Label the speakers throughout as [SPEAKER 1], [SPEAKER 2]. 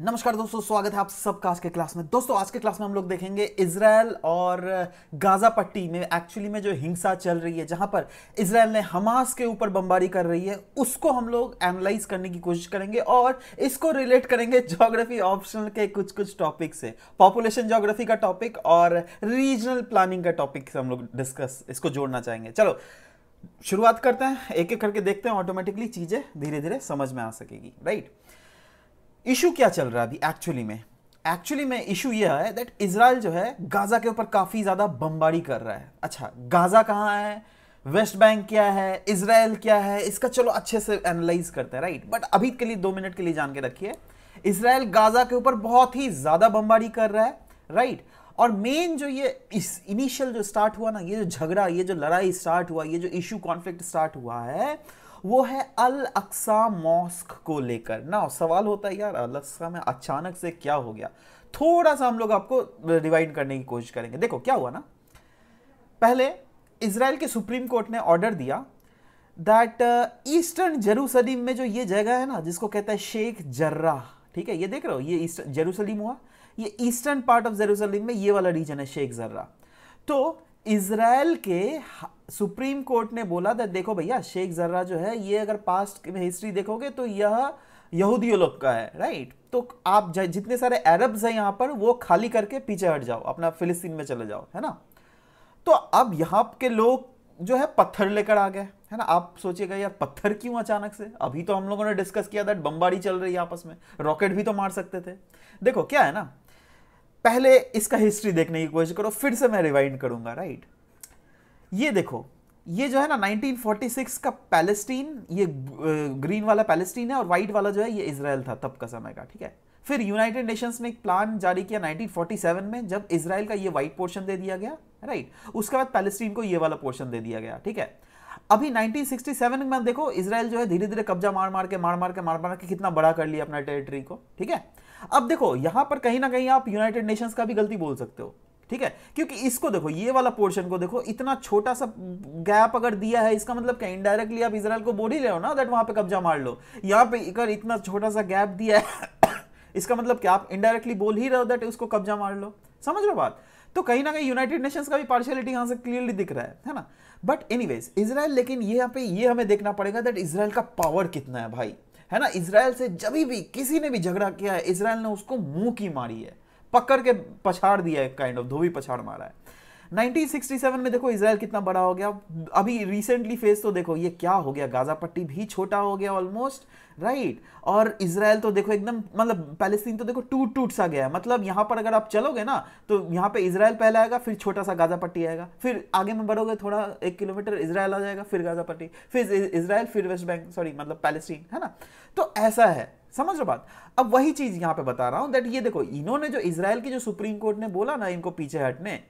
[SPEAKER 1] नमस्कार दोस्तों स्वागत है आप सबका आज के क्लास में दोस्तों आज के क्लास में हम लोग देखेंगे इसराइल और गाजा uh, पट्टी में एक्चुअली में जो हिंसा चल रही है जहां पर इसराइल ने हमास के ऊपर बमबारी कर रही है उसको हम लोग एनालाइज करने की कोशिश करेंगे और इसको रिलेट करेंगे ज्योग्राफी ऑप्शनल के कुछ कुछ टॉपिक से पॉपुलेशन जोग्राफी का टॉपिक और रीजनल प्लानिंग का टॉपिक से हम लोग डिस्कस इसको जोड़ना चाहेंगे चलो शुरुआत करते हैं एक एक करके देखते हैं ऑटोमेटिकली चीज़ें धीरे धीरे समझ में आ सकेगी राइट इशू क्या चल रहा है अभी एक्चुअली में एक्चुअली में इशू यह है दैट इसराइल जो है गाज़ा के ऊपर काफ़ी ज़्यादा बमबारी कर रहा है अच्छा गाज़ा कहाँ है वेस्ट बैंक क्या है इसराइल क्या है इसका चलो अच्छे से एनालाइज करते हैं राइट बट अभी के लिए दो मिनट के लिए जान के रखिए इसराइल गाज़ा के ऊपर बहुत ही ज़्यादा बमबारी कर रहा है राइट और मेन जो ये इस इनिशियल जो स्टार्ट हुआ ना ये जो झगड़ा ये जो लड़ाई स्टार्ट हुआ ये जो इशू कॉन्फ्लिक्ट स्टार्ट हुआ है वो है अल अक्सा मॉस्क को लेकर ना सवाल होता है यार अल अक्सा में अचानक से क्या हो गया थोड़ा सा हम लोग आपको रिवाइंड करने की कोशिश करेंगे देखो क्या हुआ ना पहले इसराइल के सुप्रीम कोर्ट ने ऑर्डर दिया दैट uh, ईस्टर्न जेरूसलीम में जो ये जगह है ना जिसको कहता है शेख जर्रा ठीक है ये देख रहे हो ये जेरूसलीम हुआ ये ईस्टर्न पार्ट ऑफ जेरूसलीम में ये वाला रीजन है शेख जर्रा तो इसराइल के सुप्रीम कोर्ट ने बोला था देखो भैया शेख जर्रा जो है ये अगर पास्ट में हिस्ट्री देखोगे तो यह यहूदियों लोग का है राइट तो आप जितने सारे अरब्स हैं यहाँ पर वो खाली करके पीछे हट जाओ अपना फिलिस्तीन में चले जाओ है ना तो अब यहाँ के लोग जो है पत्थर लेकर आ गए है ना आप सोचिएगा यार पत्थर क्यों अचानक से अभी तो हम लोगों ने डिस्कस किया था बम्बारी चल रही है आपस में रॉकेट भी तो मार सकते थे देखो क्या है ना पहले इसका हिस्ट्री देखने की कोशिश करो फिर से मैं रिवाइंड करूंगा राइट ये देखो ये जो है ना 1946 का पैलेस्टीन ये ग्रीन वाला पैलेस्टीन है और वाइट वाला जो है ये इसराइल था तब का समय का ठीक है फिर यूनाइटेड नेशंस ने एक प्लान जारी किया 1947 में जब इसराइल का ये वाइट पोर्शन दे दिया गया राइट उसके बाद पैलेस्टीन को ये वाला पोर्शन दे दिया गया ठीक है अभी 1967 में देखो इसराइल जो है धीरे धीरे कब्जा मार मार के मार मार के मार मार के कितना बड़ा कर लिया अपना टेरिटरी को ठीक है अब देखो यहां पर कहीं ना कहीं आप यूनाइटेड नेशंस का भी गलती बोल सकते हो ठीक है क्योंकि इसको देखो ये वाला पोर्शन को देखो इतना छोटा सा गैप अगर दिया है इसका मतलब क्या इनडायरेक्टली आप इसराइल को बोल ही रहे हो ना दैट वहां पे कब्जा मार लो यहां पर अगर इतना छोटा सा गैप दिया है इसका मतलब क्या आप इनडायरेक्टली बोल ही रहे हो दैट उसको कब्जा मार लो समझ लो बात तो कहीं ना कहीं यूनाइटेड नेशंस का भी पार्शियलिटी यहां से क्लियरली दिख रहा है है ना बट एनीवेज इसराइल लेकिन यहाँ पे ये हमें देखना पड़ेगा दैट इसराइल का पावर कितना है भाई है ना इसराइल से जब भी किसी ने भी झगड़ा किया है इसराइल ने उसको मुंह की मारी है पकड़ के पछाड़ दिया है काइंड ऑफ धोबी पछाड़ मारा है 1967 में देखो इसराइल कितना बड़ा हो गया अभी रिसेंटली फेस तो देखो ये क्या हो गया गाजा पट्टी भी छोटा हो गया ऑलमोस्ट राइट right. और इसराइल तो देखो एकदम मतलब पैलेस्तीन तो देखो टूट टूट सा गया है मतलब यहां पर अगर आप चलोगे ना तो यहाँ पे इसराइल पहले आएगा फिर छोटा सा गाजा पट्टी आएगा फिर आगे में बढ़ोगे थोड़ा एक किलोमीटर इसराइल आ जाएगा फिर गाजा पट्टी फिर इसराइल फिर वेस्ट बैंक सॉरी मतलब पैलेस्टीन है ना तो ऐसा है समझ रहे बात अब वही चीज़ यहाँ पे बता रहा हूँ दैट ये देखो इन्होंने जो इसराइल की जो सुप्रीम कोर्ट ने बोला ना इनको पीछे हटने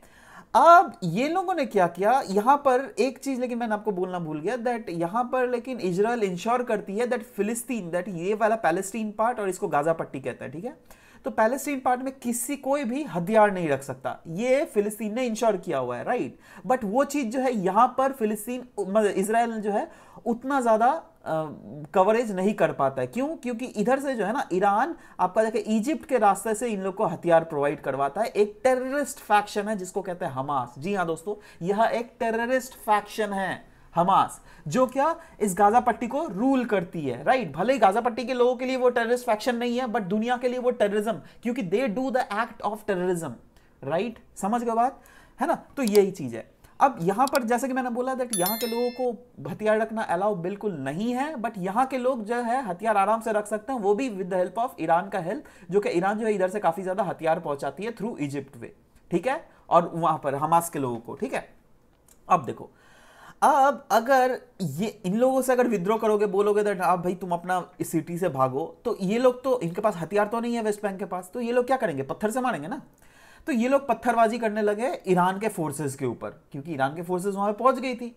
[SPEAKER 1] अब ये लोगों ने क्या किया यहां पर एक चीज लेकिन मैंने आपको बोलना भूल गया दैट यहां पर लेकिन इजराइल इंश्योर करती है दैट फिलिस्तीन दैट ये वाला पैलेस्टीन पार्ट और इसको गाजा पट्टी कहता है ठीक है तो पैलेस्टीन पार्ट में किसी कोई भी हथियार नहीं रख सकता ये फिलिस्तीन ने इंश्योर किया हुआ है राइट बट वो चीज़ जो है यहाँ पर फिलिस्तीन मतलब इसराइल जो है उतना ज़्यादा कवरेज uh, नहीं कर पाता है क्यों क्योंकि इधर से जो है ना ईरान आपका देखिए इजिप्ट के रास्ते से इन लोग को हथियार प्रोवाइड करवाता है एक टेररिस्ट फैक्शन है जिसको कहते हैं हमास जी हाँ दोस्तों यह एक टेररिस्ट फैक्शन है हमास जो क्या इस गाजा पट्टी को रूल करती है राइट right? भले ही गाजा पट्टी के लोगों के लिए वो टेररिस्ट फैक्शन नहीं है बट दुनिया के लिए वो टेररिज्म क्योंकि they do the act of terrorism right समझ गए बात है ना तो यही चीज है अब यहां पर जैसे कि मैंने बोला दैट यहां के लोगों को हथियार रखना अलाउ बिल्कुल नहीं है बट यहां के लोग जो है हथियार आराम से रख सकते हैं वो भी with the help of Iran का हेल्प जो कि ईरान जो है इधर से काफ़ी ज़्यादा हथियार पहुंचाती है थ्रू इजिप्ट वे ठीक है और वहां पर हमास के लोगों को ठीक है अब देखो अब अगर ये इन लोगों से अगर विद्रोह करोगे बोलोगे दैट आप हाँ भाई तुम अपना इस सिटी से भागो तो ये लोग तो इनके पास हथियार तो नहीं है वेस्ट बैंक के पास तो ये लोग क्या करेंगे पत्थर से मारेंगे ना तो ये लोग पत्थरबाजी करने लगे ईरान के फोर्सेज के ऊपर क्योंकि ईरान के फोर्सेज वहाँ पर पहुँच गई थी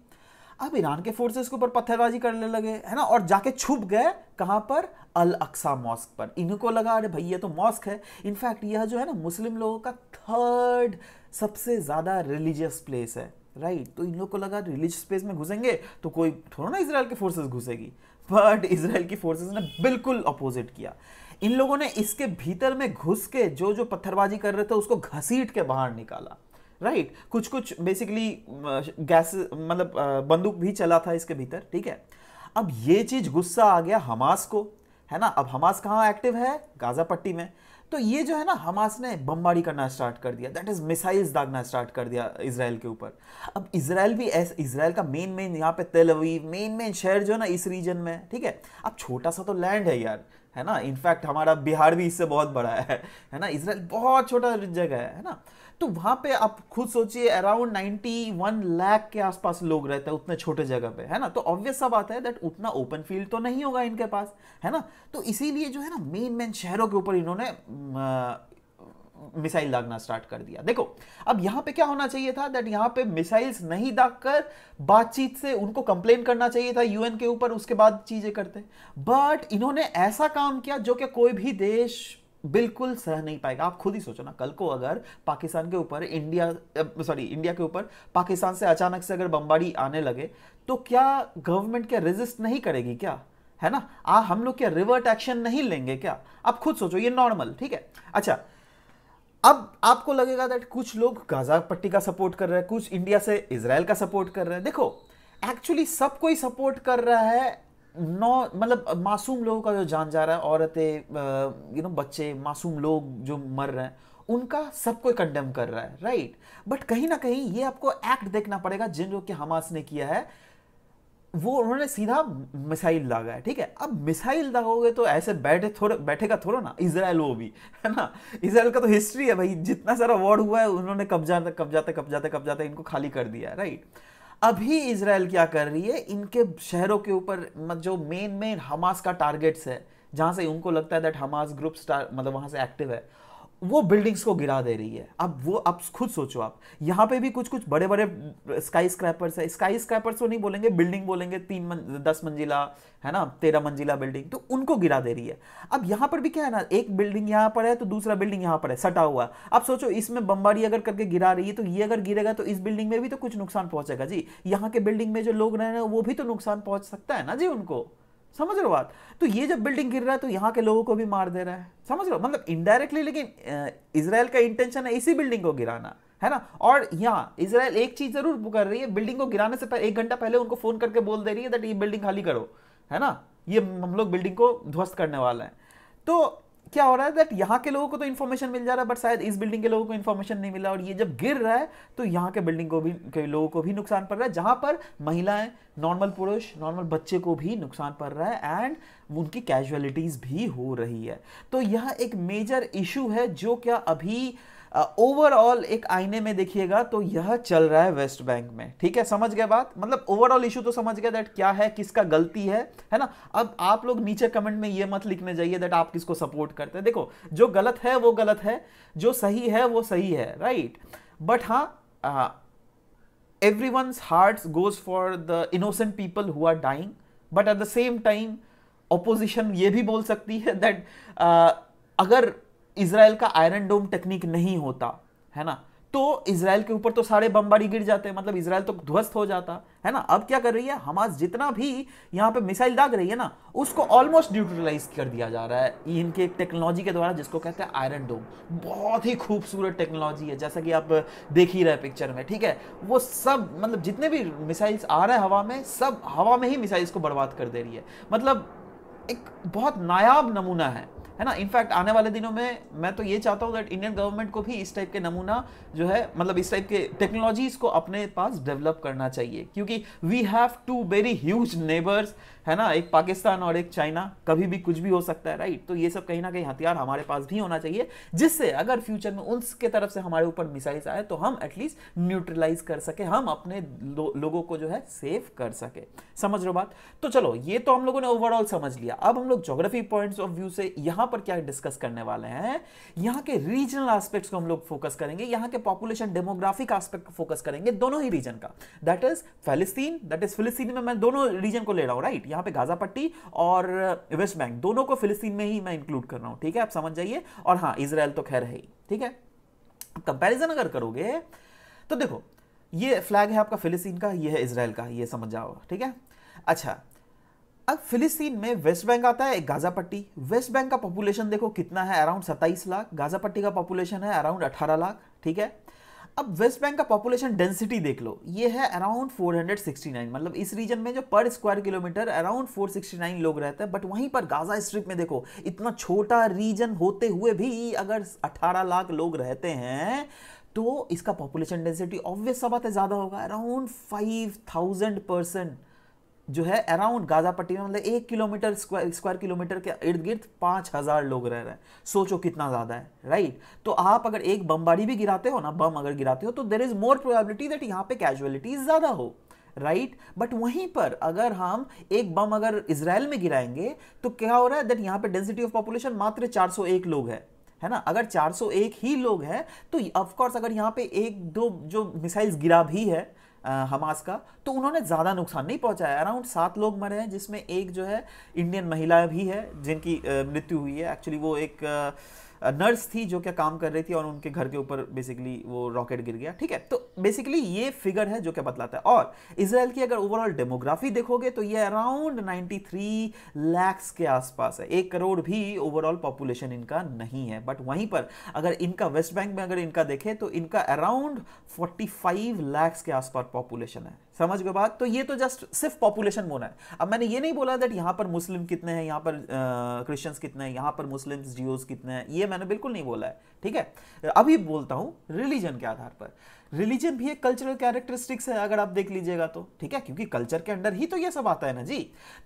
[SPEAKER 1] अब ईरान के फोर्सेज के ऊपर पत्थरबाजी करने लगे है ना और जाके छुप गए कहाँ पर अल अक्सा मॉस्क पर इनको लगा अरे भाई ये तो मॉस्क है इनफैक्ट यह जो है ना मुस्लिम लोगों का थर्ड सबसे ज़्यादा रिलीजियस प्लेस है राइट तो इन लोग को लगा रिलीजियस स्पेस में घुसेंगे तो कोई थोड़ा ना इसराइल की फोर्सेज घुसेगी बट इसराइल की फोर्सेज ने बिल्कुल अपोजिट किया इन लोगों ने इसके भीतर में घुस के जो जो पत्थरबाजी कर रहे थे उसको घसीट के बाहर निकाला राइट right? कुछ कुछ बेसिकली गैस मतलब बंदूक भी चला था इसके भीतर ठीक है अब ये चीज़ गुस्सा आ गया हमास को है ना अब हमास कहाँ एक्टिव है गाजा पट्टी में तो ये जो है ना हमास ने बमबारी करना स्टार्ट कर दिया दैट इज़ मिसाइल्स दागना स्टार्ट कर दिया इसराइल के ऊपर अब इसराइल भी ऐसे इसराइल का मेन मेन यहाँ पे तेलवी मेन मेन शहर जो है ना इस रीजन में ठीक है अब छोटा सा तो लैंड है यार है ना इनफैक्ट हमारा बिहार भी इससे बहुत बड़ा है है ना इसराइल बहुत छोटा जगह है है ना तो वहां पे आप खुद सोचिए अराउंड 91 लाख के आसपास लोग रहते हैं उतने छोटे जगह पे है ना तो ऑब्वियस सा बात है दैट उतना ओपन फील्ड तो नहीं होगा इनके पास है ना तो इसीलिए जो है ना मेन मेन शहरों के ऊपर इन्होंने मिसाइल दागना स्टार्ट कर दिया देखो अब यहां पे क्या होना चाहिए था दैट यहां पे मिसाइल्स नहीं दाग कर बातचीत से उनको कंप्लेन करना चाहिए था यूएन के ऊपर उसके बाद चीजें करते बट इन्होंने ऐसा काम किया जो कि कोई भी देश बिल्कुल सह नहीं पाएगा आप खुद ही सोचो ना कल को अगर पाकिस्तान के ऊपर इंडिया सॉरी इंडिया के ऊपर पाकिस्तान से अचानक से अगर बमबारी आने लगे तो क्या गवर्नमेंट क्या रेजिस्ट नहीं करेगी क्या है ना आ हम लोग क्या रिवर्ट एक्शन नहीं लेंगे क्या आप खुद सोचो ये नॉर्मल ठीक है अच्छा अब आपको लगेगा दैट कुछ लोग गाजा पट्टी का सपोर्ट कर रहे हैं कुछ इंडिया से इसराइल का सपोर्ट कर रहे हैं देखो एक्चुअली सब कोई सपोर्ट कर रहा है नौ मतलब मासूम लोगों का जो जान जा रहा है औरतें यू नो बच्चे मासूम लोग जो मर रहे हैं उनका सब कोई कंडेम कर रहा है राइट बट कहीं ना कहीं ये आपको एक्ट देखना पड़ेगा जिन लोग के हमास ने किया है वो उन्होंने सीधा मिसाइल दागा है ठीक है अब मिसाइल दागोगे तो ऐसे बैठे थोड़े बैठेगा थोड़ा ना इसराइल वो भी है ना इसराइल का तो हिस्ट्री है भाई जितना सारा वॉर हुआ है उन्होंने कब्जा कब्जाते कब्जाते कब्जाते इनको खाली कर दिया है राइट अभी इसराइल क्या कर रही है इनके शहरों के ऊपर जो मेन मेन हमास का टारगेट्स है जहां से उनको लगता है दैट हमास ग्रुप्स मतलब वहां से एक्टिव है वो बिल्डिंग्स को गिरा दे रही है अब वो आप खुद सोचो आप यहाँ पे भी कुछ कुछ बड़े बड़े स्काई स्क्रैपर्स है स्काई स्क्रैपर्स को नहीं बोलेंगे बिल्डिंग बोलेंगे तीन मन, दस मंजिला है ना तेरह मंजिला बिल्डिंग तो उनको गिरा दे रही है अब यहाँ पर भी क्या है ना एक बिल्डिंग यहाँ पर है तो दूसरा बिल्डिंग यहाँ पर है सटा हुआ अब सोचो इसमें बम्बारी अगर करके गिरा रही है तो ये अगर गिरेगा तो इस बिल्डिंग में भी तो कुछ नुकसान पहुंचेगा जी यहाँ के बिल्डिंग में जो लोग रह रहे हैं वो भी तो नुकसान पहुंच सकता है ना जी उनको समझ रहे हो बात तो ये जब बिल्डिंग गिर रहा है तो यहाँ के लोगों को भी मार दे रहा है समझ रहे हो मतलब इनडायरेक्टली लेकिन इसराइल का इंटेंशन है इसी बिल्डिंग को गिराना है ना और यहाँ इसराइल एक चीज जरूर कर रही है बिल्डिंग को गिराने से पहले एक घंटा पहले उनको फोन करके बोल दे रही है दैट ये बिल्डिंग खाली करो है ना ये हम लोग बिल्डिंग को ध्वस्त करने वाला है तो क्या हो रहा है दैट यहाँ के लोगों को तो इन्फॉर्मेशन मिल जा रहा है बट शायद इस बिल्डिंग के लोगों को इन्फॉर्मेशन नहीं मिला और ये जब गिर रहा है तो यहाँ के बिल्डिंग को भी के लोगों को भी नुकसान पड़ रहा है जहाँ पर महिलाएं नॉर्मल पुरुष नॉर्मल बच्चे को भी नुकसान पड़ रहा है एंड उनकी कैजुअलिटीज़ भी हो रही है तो यह एक मेजर इशू है जो क्या अभी ओवरऑल एक आईने में देखिएगा तो यह चल रहा है वेस्ट बैंक में ठीक है समझ गए बात मतलब ओवरऑल इशू तो समझ गया दैट क्या है किसका गलती है है ना अब आप लोग नीचे कमेंट में यह मत लिखने जाइए दैट आप किसको सपोर्ट करते हैं देखो जो गलत है वो गलत है जो सही है वो सही है राइट बट हाँ every one's heart goes for the innocent people who are dying but at the same time opposition ये भी बोल सकती है दैट अगर इसराइल का आयरन डोम टेक्निक नहीं होता है ना तो इसराइल के ऊपर तो सारे बमबारी गिर जाते हैं मतलब इसराइल तो ध्वस्त हो जाता है ना अब क्या कर रही है हमास जितना भी यहाँ पे मिसाइल दाग रही है ना उसको ऑलमोस्ट न्यूट्रलाइज कर दिया जा रहा है इनके एक टेक्नोलॉजी के द्वारा जिसको कहते हैं आयरन डोम बहुत ही खूबसूरत टेक्नोलॉजी है जैसा कि आप देख ही रहे पिक्चर में ठीक है वो सब मतलब जितने भी मिसाइल्स आ रहे हैं हवा में सब हवा में ही मिसाइल्स को बर्बाद कर दे रही है मतलब एक बहुत नायाब नमूना है है ना इनफैक्ट आने वाले दिनों में मैं तो ये चाहता हूँ दैट इंडियन गवर्नमेंट को भी इस टाइप के नमूना जो है मतलब इस टाइप के टेक्नोलॉजीज को अपने पास डेवलप करना चाहिए क्योंकि we have two very huge neighbours है ना एक पाकिस्तान और एक चाइना कभी भी कुछ भी हो सकता है राइट तो ये सब कहीं ना कहीं हथियार हमारे पास भी होना चाहिए जिससे अगर फ्यूचर में उनके तरफ से हमारे ऊपर मिसाइल्स आए तो हम एटलीस्ट न्यूट्रलाइज कर सके हम अपने लो, लोगों को जो है सेव कर सके समझ रहे बात तो चलो ये तो हम लोगों ने ओवरऑल समझ लिया अब हम लोग जोग्राफी पॉइंट्स ऑफ व्यू से यहाँ पर क्या डिस्कस करने वाले हैं यहाँ के रीजनल आस्पेक्ट को हम लोग फोकस करेंगे यहाँ के पॉपुलेशन डेमोग्राफिक आस्पेक्ट को फोकस करेंगे दोनों ही रीजन का दैट इज फेलिस्तीन दैट इज फिलिस्तीन में मैं दोनों रीजन को ले रहा हूँ राइट यहां पे गाजा पट्टी और वेस्ट बैंक दोनों को फिलिस्तीन में ही मैं इंक्लूड कर रहा हूं ठीक है आप समझ जाइए और हां इसराइल तो खैर है ही ठीक है कंपेरिजन अगर करोगे तो देखो ये फ्लैग है आपका फिलिस्तीन का ये है इसराइल का ये समझ जाओ ठीक है अच्छा अब फिलिस्तीन में वेस्ट बैंक आता है एक गाजा पट्टी वेस्ट बैंक का पॉपुलेशन देखो कितना है अराउंड सत्ताईस लाख गाजा पट्टी का पॉपुलेशन है अराउंड अठारह लाख ठीक है अब वेस्ट बैंक का पॉपुलेशन डेंसिटी देख लो ये है अराउंड 469 मतलब इस रीजन में जो पर स्क्वायर किलोमीटर अराउंड 469 लोग रहते हैं बट वहीं पर गाजा स्ट्रिप में देखो इतना छोटा रीजन होते हुए भी अगर 18 लाख लोग रहते हैं तो इसका पॉपुलेशन डेंसिटी ऑब्वियस सब बात है ज़्यादा होगा अराउंड फाइव परसेंट जो है अराउंड गाजा पट्टी में मतलब एक किलोमीटर स्क्वायर किलोमीटर के इर्द गिर्द पाँच हज़ार लोग रह रहे हैं सोचो कितना ज़्यादा है राइट तो आप अगर एक बमबारी भी गिराते हो ना बम अगर गिराते हो तो there is more probability that यहाँ पे कैजुअलिटीज ज़्यादा हो राइट right? बट वहीं पर अगर हम एक बम अगर इसराइल में गिराएंगे तो क्या हो रहा है दैट यहाँ पे डेंसिटी ऑफ पॉपुलेशन मात्र 401 लोग है है ना अगर 401 ही लोग हैं तो ऑफकोर्स अगर यहाँ पे एक दो जो मिसाइल्स गिरा भी है हमास का तो उन्होंने ज़्यादा नुकसान नहीं पहुंचाया अराउंड सात लोग मरे हैं जिसमें एक जो है इंडियन महिला भी है जिनकी मृत्यु हुई है एक्चुअली वो एक आ, नर्स थी जो क्या काम कर रही थी और उनके घर के ऊपर बेसिकली वो रॉकेट गिर गया ठीक है तो बेसिकली ये फिगर है जो क्या बतलाता है और इसराइल की अगर ओवरऑल डेमोग्राफी देखोगे तो ये अराउंड 93 लैक्स के आसपास है एक करोड़ भी ओवरऑल पॉपुलेशन इनका नहीं है बट वहीं पर अगर इनका वेस्ट बैंक में अगर इनका देखें तो इनका अराउंड फोर्टी फाइव के आसपास पॉपुलेशन है समझ गए बात तो ये तो जस्ट सिर्फ पॉपुलेशन मोना है अब मैंने ये नहीं बोला दैट यहाँ पर मुस्लिम कितने हैं यहाँ पर क्रिश्चियंस कितने हैं यहाँ पर मुस्लिम्स जियोज कितने हैं ये मैंने बिल्कुल नहीं बोला है ठीक है अभी बोलता हूँ रिलीजन के आधार पर रिलीजन भी एक कल्चरल कैरेक्टरिस्टिक्स है अगर आप देख लीजिएगा तो ठीक है क्योंकि कल्चर के अंडर ही तो ये सब आता है ना जी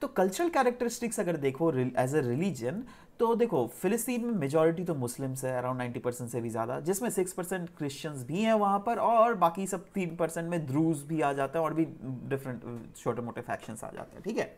[SPEAKER 1] तो कल्चरल कैरेक्टरिस्टिक्स अगर देखो एज ए रिलीजन तो देखो फिलिस्तीन में मेजॉरिटी तो मुस्लिम्स है अराउंड 90 परसेंट से भी ज़्यादा जिसमें 6 परसेंट क्रिश्चियंस भी हैं वहाँ पर और बाकी सब 3 परसेंट में ध्रूज भी आ जाता है और भी डिफरेंट छोटे मोटे फैक्शंस आ जाते हैं ठीक है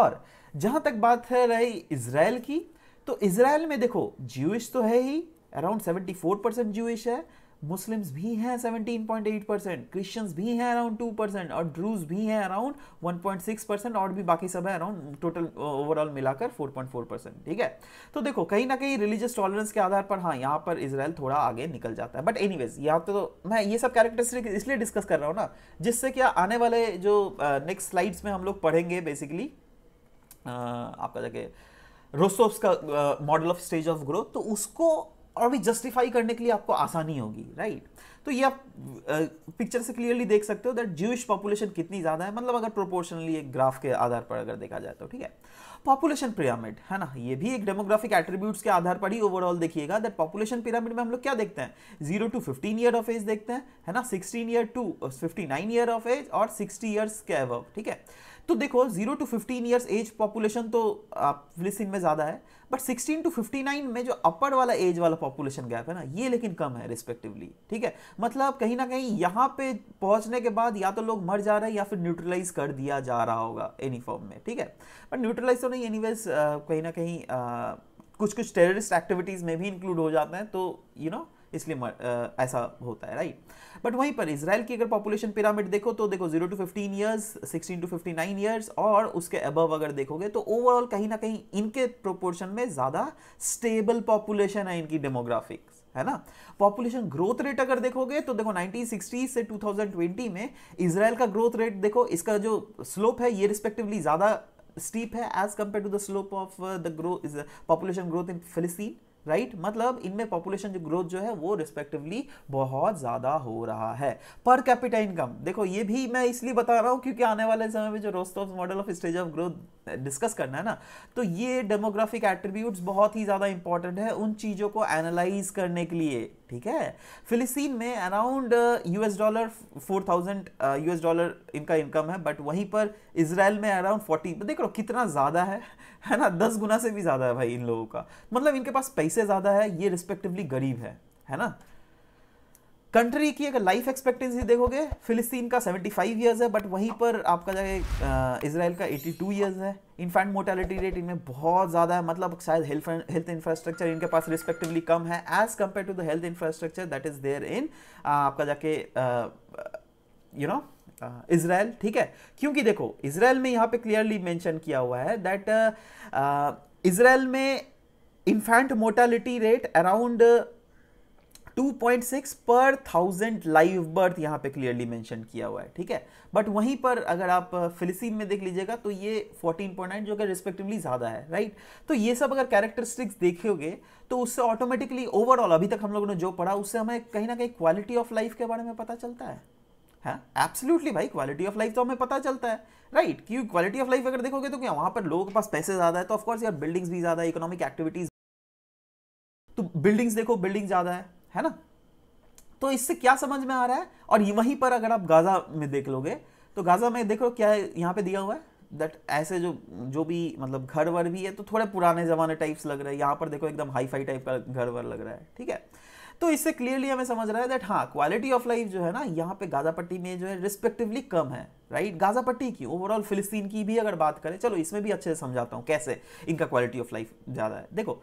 [SPEAKER 1] और जहाँ तक बात है रही इसराइल की तो इसराइल में देखो ज्यूश तो है ही अराउंड फोर परसेंट ज्यूइश है मुस्लिम्स भी हैं 17.8 परसेंट क्रिश्चियंस भी हैं अराउंड 2 परसेंट और ड्रूज भी हैं अराउंड 1.6 परसेंट और भी बाकी सब है अराउंड टोटल ओवरऑल मिलाकर 4.4 परसेंट ठीक है तो देखो कहीं ना कहीं रिलीजियस टॉलरेंस के आधार पर हाँ यहाँ पर इसराइल थोड़ा आगे निकल जाता है बट एनी वेज यहाँ तो मैं ये सब कैरेक्टरिस्टिक इसलिए डिस्कस कर रहा हूँ ना जिससे क्या आने वाले जो नेक्स्ट uh, स्लाइड्स में हम लोग पढ़ेंगे बेसिकली uh, आपका जाके रोसोफ्स का model of stage of growth तो उसको और भी जस्टिफाई करने के लिए आपको आसानी होगी राइट तो ये आप पिक्चर से क्लियरली देख सकते हो दैट ज्यूश पॉपुलेशन कितनी ज़्यादा है मतलब अगर प्रोपोर्शनली एक ग्राफ के आधार पर अगर देखा जाए तो ठीक है पॉपुलेशन पिरामिड है ना ये भी एक डेमोग्राफिक एट्रीब्यूट्स के आधार पर ही ओवरऑल देखिएगा दैट पॉपुलेशन पिरामिड में हम लोग क्या देखते हैं zero to fifteen year of age देखते हैं है ना sixteen year to fifty nine year of age और सिक्सटी ईयर्स के अब ठीक है तो देखो zero to fifteen years age population तो फिलिस्तीन में ज़्यादा है but sixteen to fifty nine में जो अपर वाला एज वाला पॉपुलेशन गैप है ना ये लेकिन कम है रिस्पेक्टिवली ठीक है मतलब कहीं ना कहीं यहाँ पे पहुँचने के बाद या तो लोग मर जा रहे हैं या फिर न्यूट्रलाइज कर दिया जा रहा होगा एनी फॉर्म में ठीक है बट न्यूट्रलाइज तो नहीं एनी वेज कहीं ना कहीं आ, कुछ कुछ टेररिस्ट एक्टिविटीज़ में भी इंक्लूड हो जाते हैं तो यू you नो know, इसलिए ऐसा होता है राइट बट वहीं पर इसराइल की अगर पॉपुलेशन पिरामिड देखो तो देखो zero to fifteen years sixteen to fifty nine years और उसके अबव अगर देखोगे तो ओवरऑल कहीं ना कहीं इनके प्रोपोर्शन में ज़्यादा स्टेबल पॉपुलेशन है इनकी डेमोग्राफिक है ना पॉपुलेशन ग्रोथ रेट अगर देखोगे तो देखो 1960 से 2020 में इसराइल का ग्रोथ रेट देखो इसका जो स्लोप है ये रिस्पेक्टिवली ज़्यादा स्टीप है as compared to the slope of the grow population growth in फिलिस्तीन राइट right? मतलब इनमें पॉपुलेशन जो ग्रोथ जो है वो रिस्पेक्टिवली बहुत ज़्यादा हो रहा है पर कैपिटा इनकम देखो ये भी मैं इसलिए बता रहा हूँ क्योंकि आने वाले समय में जो Rostow's model of stage of growth discuss करना है ना तो ये डेमोग्राफिक एट्रीब्यूट्स बहुत ही ज़्यादा इंपॉर्टेंट है उन चीज़ों को एनालाइज करने के लिए ठीक है फिलिस्तीन में around US dollar four thousand US dollar इनका इनकम है बट वहीं पर इसराइल में अराउंड फोर्टी तो देख लो कितना ज़्यादा है है ना दस गुना से भी ज़्यादा है भाई इन लोगों का मतलब इनके पास पैसे ज़्यादा है ये रिस्पेक्टिवली गरीब है है ना कंट्री की अगर लाइफ एक्सपेक्टेंसी देखोगे फिलिस्तीन का 75 ईयर्स है बट वहीं पर आपका जाए इसराइल का 82 ईयर्स है इन्फेंट मोर्टेलिटी रेट इनमें बहुत ज़्यादा है मतलब शायद हेल्थ इंफ्रास्ट्रक्चर इनके पास रिस्पेक्टिवली कम है as compared to the health infrastructure that is there in आपका जाके यू नो इसराइल ठीक है क्योंकि देखो इसराइल में यहाँ पे क्लियरली मैंशन किया हुआ है दैट इसराइल में infant mortality rate around 2.6 per thousand live birth यहाँ पे क्लियरली मेंशन किया हुआ है ठीक है बट वहीं पर अगर आप फिलिसीन में देख लीजिएगा तो ये 14.9 जो कि रिस्पेक्टिवली ज़्यादा है राइट तो ये सब अगर कैरेक्टरिस्टिक्स देखोगे तो उससे ऑटोमेटिकली ओवरऑल अभी तक हम लोगों ने जो पढ़ा उससे हमें कहीं ना कहीं क्वालिटी ऑफ लाइफ के बारे में पता चलता है एब्सोल्युटली हाँ? भाई क्वालिटी ऑफ लाइफ तो हमें पता चलता है राइट right? क्योंकि क्वालिटी ऑफ लाइफ अगर देखोगे तो क्या वहाँ पर लोगों के पास पैसे ज़्यादा है तो ऑफकोर्स यार बिल्डिंग्स भी ज़्यादा है इकोनॉमिक एक्टिविटीज़ तो बिल्डिंग्स देखो बिल्डिंग ज़्यादा है है ना तो इससे क्या समझ में आ रहा है और वहीं पर अगर आप गाज़ा में देख लोगे तो गाज़ा में देखो क्या है यहाँ पे दिया हुआ है दैट ऐसे जो जो भी मतलब घर वर भी है तो थोड़े पुराने ज़माने टाइप्स लग रहे हैं यहाँ पर देखो एकदम हाई फाई टाइप का घर वर लग रहा है ठीक है तो इससे क्लियरली हमें समझ रहा है दैट हाँ क्वालिटी ऑफ लाइफ जो है ना यहाँ पे गाजा पट्टी में जो है रिस्पेक्टिवली कम है राइट गाजा पट्टी की ओवरऑल फिलिस्तीन की भी अगर बात करें चलो इसमें भी अच्छे से समझाता हूँ कैसे इनका क्वालिटी ऑफ लाइफ ज़्यादा है देखो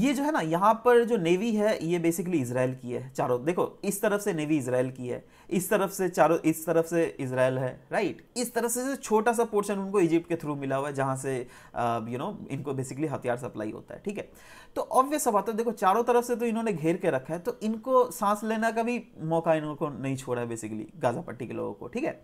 [SPEAKER 1] ये जो है ना यहाँ पर जो नेवी है ये बेसिकली इसराइल की है चारों देखो इस तरफ से नेवी इसराइल की है इस तरफ से चारों इस तरफ से इसराइल है राइट इस तरफ से छोटा सा पोर्शन उनको इजिप्ट के थ्रू मिला हुआ है जहाँ से यू uh, नो इनको बेसिकली हथियार सप्लाई होता है ठीक है तो ऑब्वियस बात है देखो चारों तरफ से तो इन्होंने घेर के रखा है तो इनको सांस लेना का भी मौका इनको नहीं छोड़ा है बेसिकली गाजा पट्टी के लोगों को ठीक है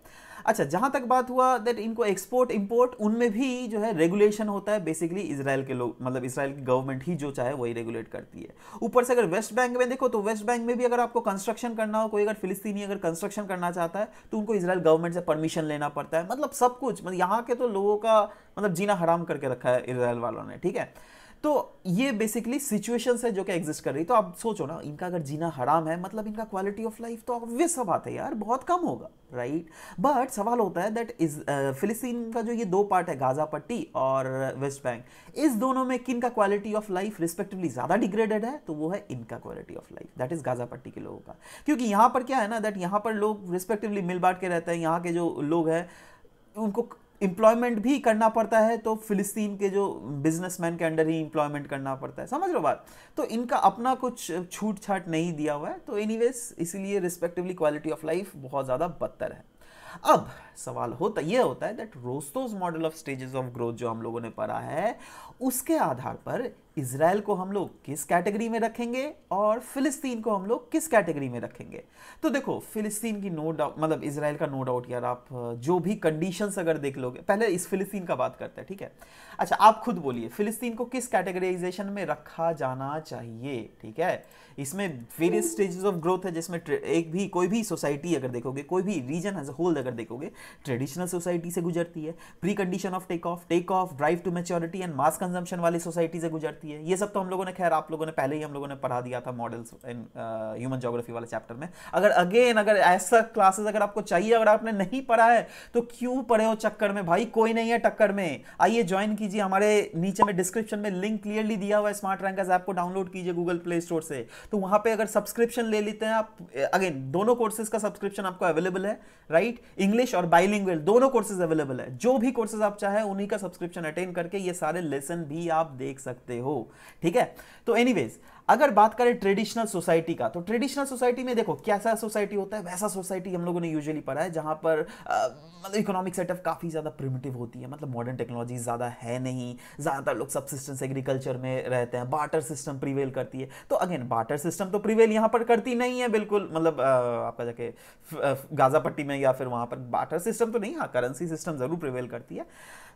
[SPEAKER 1] अच्छा जहाँ तक बात हुआ दैट इनको एक्सपोर्ट इम्पोर्ट उनमें भी जो है रेगुलेशन होता है बेसिकली इसराइल के लोग मतलब इसराइल की गवर्नमेंट ही जो चाहे वही रेगुलेट करती है ऊपर से अगर वेस्ट बैंक में देखो तो वेस्ट बैंक में भी अगर आपको कंस्ट्रक्शन करना हो कोई अगर फिलिस्तीनी अगर कंस्ट्रक्शन करना चाहता है तो उनको इसराइल गवर्नमेंट से परमिशन लेना पड़ता है मतलब सब कुछ मतलब यहाँ के तो लोगों का मतलब जीना हराम करके रखा है इसराइल वालों ने ठीक है तो ये बेसिकली सिचुएशंस है जो कि एग्जिस्ट कर रही तो आप सोचो ना इनका अगर जीना हराम है मतलब इनका क्वालिटी ऑफ लाइफ तो ऑब्वियस बात है यार बहुत कम होगा राइट right? बट सवाल होता है दैट इज फिलिस्तीन का जो ये दो पार्ट है गाजा पट्टी और वेस्ट बैंक इस दोनों में किन का क्वालिटी ऑफ लाइफ रिस्पेक्टिवली ज़्यादा डिग्रेडेड है तो वो है इनका quality of life that is Gaza पट्टी के लोगों का क्योंकि यहाँ पर क्या है ना दैट यहाँ पर लोग रिस्पेक्टिवली मिल बांट के रहते हैं यहाँ के जो लोग हैं उनको इंप्लॉयमेंट भी करना पड़ता है तो फिलिस्तीन के जो बिजनेसमैन के अंडर ही इंप्लॉयमेंट करना पड़ता है समझ लो बात तो इनका अपना कुछ छूट छाट नहीं दिया हुआ है तो एनीवेज इसीलिए रिस्पेक्टिवली क्वालिटी ऑफ लाइफ बहुत ज़्यादा बदतर है अब सवाल होता यह होता है that Rostow's model of stages of growth जो हम लोगों ने पढ़ा है उसके आधार पर इसराइल को हम लोग किस कैटेगरी में रखेंगे और फिलिस्तीन को हम लोग किस कैटेगरी में रखेंगे तो देखो फिलिस्तीन की नो डाउट मतलब इसराइल का नो डाउट यार आप जो भी कंडीशंस अगर देख लोगे पहले इस फिलिस्तीन का बात करते हैं ठीक है अच्छा आप खुद बोलिए फिलिस्तीन को किस कैटेगराइजेशन में रखा जाना चाहिए ठीक है इसमें वेरियस स्टेजेस ऑफ ग्रोथ है जिसमें एक भी कोई भी सोसाइटी अगर देखोगे कोई भी रीजन एज अ होल अगर देखोगे ट्रेडिशनल सोसाइटी से गुजरती है precondition of take off take off drive to maturity and mass consumption वाली सोसाइटी से गुजरती है ये सब तो हम लोगों ने खैर आप लोगों ने पहले ही हम लोगों ने पढ़ा दिया था मॉडल्स इन ह्यूमन जोग्राफी वाले चैप्टर में अगर अगेन अगर ऐसा क्लासेस अगर आपको चाहिए अगर आपने नहीं पढ़ा है तो क्यों पढ़े हो चक्कर में भाई कोई नहीं है टक्कर में आइए ज्वाइन कीजिए हमारे नीचे में डिस्क्रिप्शन में लिंक क्लियरली दिया हुआ है स्मार्ट रैंक ऐप को डाउनलोड कीजिए गूगल प्ले स्टोर से तो वहां पे अगर सब्सक्रिप्शन ले लेते हैं आप अगेन दोनों कोर्सेज का सब्सक्रिप्शन आपको अवेलेबल है राइट इंग्लिश और बाइक बाइलिंगुअल दोनों कोर्सेज अवेलेबल है जो भी कोर्सेज आप चाहे उन्हीं का सब्सक्रिप्शन अटेंड करके ये सारे लेसन भी आप देख सकते हो ठीक है तो एनीवेज अगर बात करें ट्रेडिशनल सोसाइटी का तो ट्रेडिशनल सोसाइटी में देखो कैसा सोसाइटी होता है वैसा सोसाइटी हम लोगों ने यूजुअली पढ़ा है जहाँ पर मतलब इकोनॉमिक सेटअप काफ़ी ज़्यादा प्रिमिटिव होती है मतलब मॉडर्न टेक्नोलॉजी ज़्यादा है नहीं ज़्यादातर लोग सबसिस्टेंस एग्रीकल्चर में रहते हैं बाटर सिस्टम प्रिवेल करती है तो अगेन बाटर सिस्टम तो प्रिवेल यहाँ पर करती नहीं है बिल्कुल मतलब आपका जाके गाजा पट्टी में या फिर वहाँ पर बाटर सिस्टम तो नहीं हाँ करेंसी सिस्टम ज़रूर प्रिवेल करती है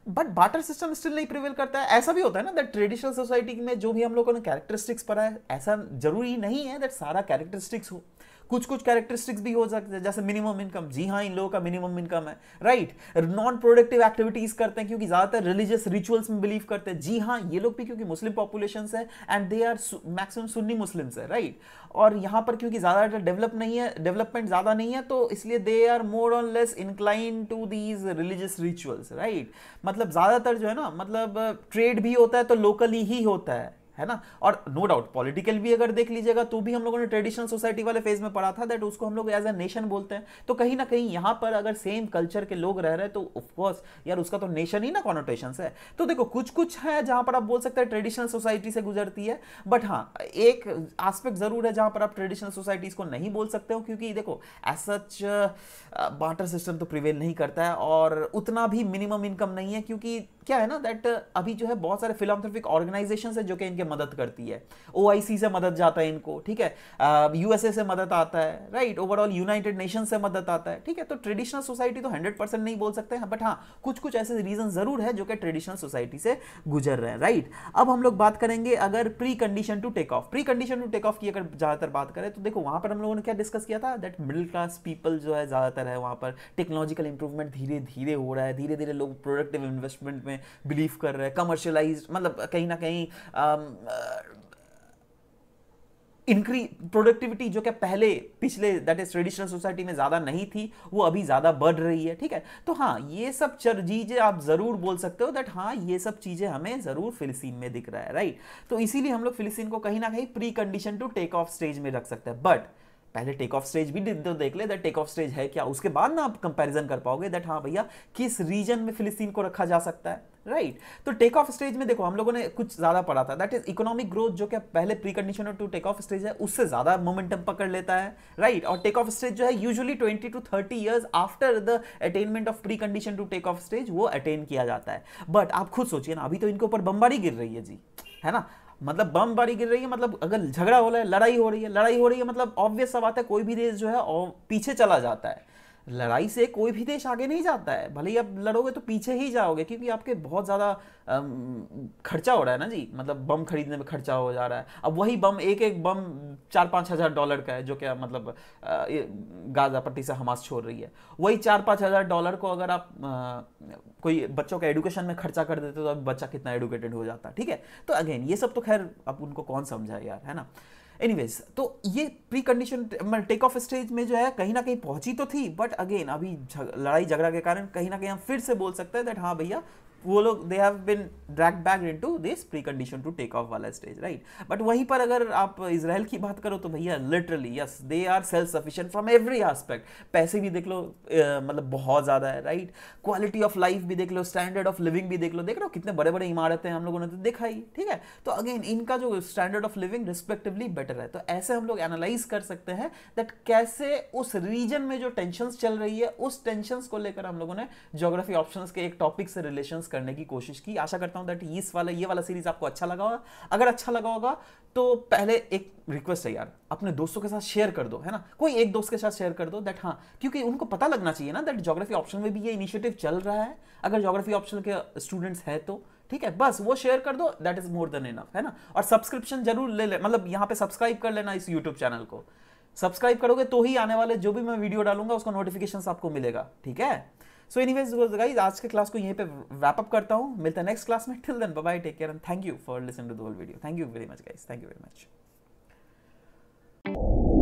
[SPEAKER 1] बट बाटर सिस्टम स्टिल नहीं प्रिवेल करता है ऐसा भी होता है ना दैट ट्रेडिशनल सोसाइटी में जो भी हम लोगों ने कैरेक्टरिस्टिक्स पढ़ा है ऐसा जरूरी नहीं है दैट सारा कैरेक्टरिस्टिक्स हो कुछ कुछ कैरेक्टरिस्टिक्स भी हो सकते हैं जैसे मिनिमम इनकम जी हाँ इन लोगों का मिनिमम इनकम है राइट नॉन प्रोडक्टिव एक्टिविटीज करते हैं क्योंकि ज़्यादातर रिलीजियस रिचुअल्स में बिलीव करते हैं जी हाँ ये लोग भी क्योंकि मुस्लिम पॉपुलेशन है and they are maximum Sunni Muslims है राइट और यहाँ पर क्योंकि ज़्यादा डेवलप नहीं है डेवलपमेंट ज़्यादा नहीं है तो इसलिए they are more on less incline to these religious rituals right मतलब ज़्यादातर जो है ना मतलब ट्रेड भी होता है तो लोकली ही होता है है ना और नो डाउट पॉलिटिकल भी अगर देख लीजिएगा तो भी हम लोगों ने ट्रेडिशनल सोसाइटी वाले फेज में पढ़ा था दैट उसको हम लोग एज ए नेशन बोलते हैं तो कहीं ना कहीं यहाँ पर अगर सेम कल्चर के लोग रह रहे हैं तो ऑफकोर्स यार उसका तो नेशन ही ना कॉनोटेशन है तो देखो कुछ कुछ है जहाँ पर आप बोल सकते हैं ट्रेडिशनल सोसाइटी से गुजरती है बट हाँ एक आस्पेक्ट ज़रूर है जहाँ पर आप ट्रेडिशनल सोसाइटीज़ को नहीं बोल सकते हो क्योंकि देखो एज सच बाटर सिस्टम तो प्रिवेल नहीं करता है और उतना भी मिनिमम इनकम नहीं है क्योंकि क्या है ना दैट uh, अभी जो है बहुत सारे फिलोथ्रफिक ऑर्गेनाइजेशन है जो कि इनके मदद करती है ओ से मदद जाता है इनको ठीक है यूएसए uh, से मदद आता है राइट ओवरऑल यूनाइटेड नेशन से मदद आता है ठीक है तो ट्रेडिशनल सोसाइटी तो हंड्रेड परसेंट नहीं बोल सकते हैं बट हाँ कुछ कुछ ऐसे रीजन जरूर है जो कि ट्रेडिशनल सोसाइटी से गुजर रहे हैं राइट अब हम लोग बात करेंगे अगर precondition to take off precondition to take off की अगर ज़्यादातर बात करें तो देखो वहां पर हम लोगों ने क्या डिस्कस किया था दैट मिडिल क्लास पीपल जो है ज़्यादातर है वहां पर टेक्नोलॉजिकल इंप्रूवमेंट धीरे धीरे हो रहा है धीरे धीरे लोग प्रोडक्टिव इन्वेस्टमेंट में में बिलीव कर रहे हैं कमर्शलाइज मतलब कहीं ना कहीं इंक्री um, प्रोडक्टिविटी uh, जो क्या पहले पिछले दैट इज ट्रेडिशनल सोसाइटी में ज़्यादा नहीं थी वो अभी ज़्यादा बढ़ रही है ठीक है तो हाँ ये सब चर चीज़ें आप ज़रूर बोल सकते हो दैट हाँ ये सब चीज़ें हमें ज़रूर फिलिस्तीन में दिख रहा है राइट तो इसीलिए हम लोग फिलिस्तीन को कहीं ना कहीं precondition to take off stage में रख सकते हैं बट पहले टेक ऑफ स्टेज भी तो देख ले दैट टेक ऑफ स्टेज है क्या उसके बाद ना आप कंपैरिजन कर पाओगे दैट हाँ भैया किस रीजन में फिलिस्तीन को रखा जा सकता है राइट right. तो टेक ऑफ स्टेज में देखो हम लोगों ने कुछ ज्यादा पढ़ा था दैट इज इकोनॉमिक ग्रोथ जो क्या पहले precondition to take off stage है उससे ज्यादा मोमेंटम पकड़ लेता है राइट right? और टेक ऑफ स्टेज जो है usually twenty to thirty years after the attainment of precondition to take off stage वो अटेन किया जाता है बट आप खुद सोचिए ना अभी तो इनके ऊपर बम्बारी गिर रही है जी है ना मतलब बम बारी गिर रही है मतलब अगर झगड़ा हो रहा है लड़ाई हो रही है लड़ाई हो रही है मतलब ऑब्वियस सा बात है कोई भी देश जो है पीछे चला जाता है लड़ाई से कोई भी देश आगे नहीं जाता है भले ही आप लड़ोगे तो पीछे ही जाओगे क्योंकि आपके बहुत ज़्यादा खर्चा हो रहा है ना जी मतलब बम खरीदने में खर्चा हो जा रहा है अब वही बम एक एक बम चार पाँच हज़ार डॉलर का है जो क्या मतलब गाजा पट्टी से हमास छोड़ रही है वही चार पाँच हज़ार डॉलर को अगर आप आ, कोई बच्चों का एडुकेशन में खर्चा कर देते तो अब बच्चा कितना एडुकेटेड हो जाता ठीक है तो अगेन ये सब तो खैर अब उनको कौन समझा यार है ना एनीवेज तो ये precondition take off stage में जो है कहीं ना कहीं पहुंची तो थी बट अगेन अभी लड़ाई झगड़ा के कारण कहीं ना कहीं हम फिर से बोल सकते हैं दैट हाँ भैया वो लोग they have been drag back into this precondition to take off वाला स्टेज राइट बट वहीं पर अगर आप इसराइल की बात करो तो भैया literally yes they are self sufficient from every aspect पैसे भी देख लो मतलब बहुत ज़्यादा है राइट क्वालिटी ऑफ लाइफ भी देख लो स्टैंडर्ड ऑफ लिविंग भी देख लो देख लो कितने बड़े बड़े इमारतें हम लोगों ने तो देखा ही ठीक है तो अगेन इनका जो standard of living respectively better है तो ऐसे हम लोग एनालाइज कर सकते हैं दैट कैसे उस रीजन में जो टेंशन चल रही है उस टेंशन को लेकर हम लोगों ने जोग्राफी ऑप्शन के एक टॉपिक से रिलेशन करने की कोशिश की आशा करता हूं दैट इस वाला ये वाला सीरीज आपको अच्छा लगा होगा अगर अच्छा लगा होगा तो पहले एक रिक्वेस्ट है यार अपने दोस्तों के साथ शेयर कर दो है ना कोई एक दोस्त के साथ शेयर कर दो दैट हाँ क्योंकि उनको पता लगना चाहिए ना दैट जोग्राफी ऑप्शन में भी ये इनिशिएटिव चल रहा है अगर जोग्राफी ऑप्शन के स्टूडेंट्स है तो ठीक है बस वो शेयर कर दो that is more than enough है ना और सब्सक्रिप्शन जरूर ले ले मतलब यहाँ पे सब्सक्राइब कर लेना इस यूट्यूब चैनल को सब्सक्राइब करोगे तो ही आने वाले जो भी मैं वीडियो डालूंगा उसका नोटिफिकेशन आपको मिलेगा ठीक है सो एनी वेज गाइज आज के क्लास को यहीं पे वैपअप करता हूँ मिलता है नेक्स्ट क्लास में till then bye take care and thank you for listen to the video thank you very much guys thank you very much